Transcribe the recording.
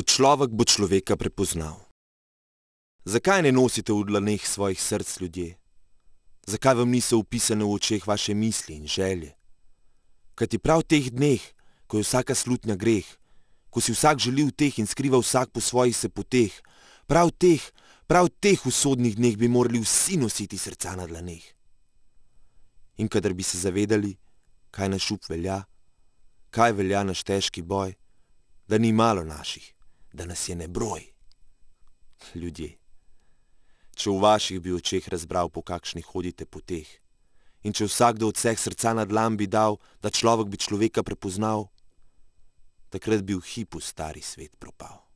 ko človek bo človeka prepoznal. Zakaj ne nosite v dlaneh svojih src ljudje? Zakaj vam niso upisane v očeh vaše misli in želje? Kajti prav teh dneh, ko je vsaka slutnja greh, ko si vsak želi v teh in skriva vsak po svojih sepoteh, prav teh, prav teh usodnih dneh bi morali vsi nositi srca na dlaneh. In kadar bi se zavedali, kaj naš up velja, kaj velja naš težki boj, da ni malo naših – da nas je nebroj. Ljudje, če v vaših bi očeh razbral, po kakšnih hodite po teh, in če vsakdo od vseh srca nad lam bi dal, da človek bi človeka prepoznal, takrat bi v hipu stari svet propal.